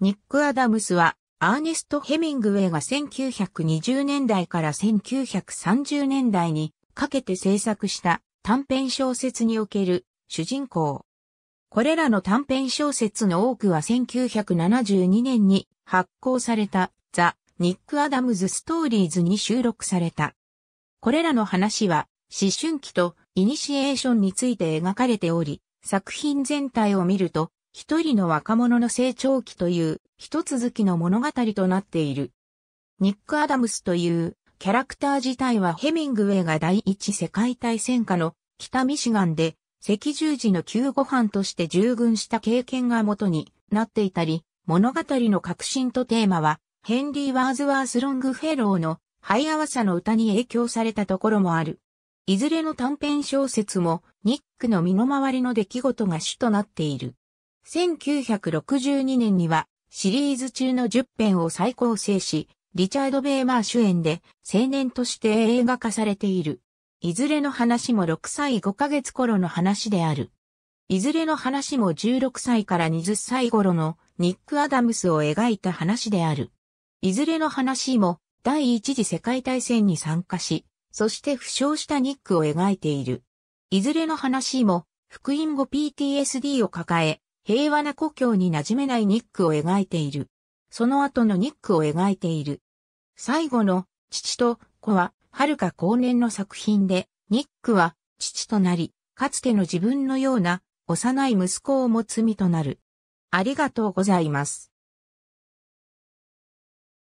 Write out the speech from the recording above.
ニック・アダムスは、アーネスト・ヘミングウェイが1920年代から1930年代にかけて制作した短編小説における主人公。これらの短編小説の多くは1972年に発行されたザ・ニック・アダムズ・ストーリーズに収録された。これらの話は思春期とイニシエーションについて描かれており、作品全体を見ると一人の若者の成長期という一続きの物語となっている。ニック・アダムスというキャラクター自体はヘミングウェイが第一世界大戦下の北ミシガンで赤十字の救護班として従軍した経験が元になっていたり、物語の核心とテーマはヘンリー・ワーズワース・ロングフェローのハイアワサの歌に影響されたところもある。いずれの短編小説もニックの身の回りの出来事が主となっている。1962年にはシリーズ中の10編を再構成し、リチャード・ベーマー主演で青年として映画化されている。いずれの話も6歳5ヶ月頃の話である。いずれの話も16歳から20歳頃のニック・アダムスを描いた話である。いずれの話も第一次世界大戦に参加し、そして負傷したニックを描いている。いずれの話も、福音後 PTSD を抱え、平和な故郷に馴染めないニックを描いている。その後のニックを描いている。最後の父と子は遥か後年の作品で、ニックは父となり、かつての自分のような幼い息子を持つ身となる。ありがとうございます。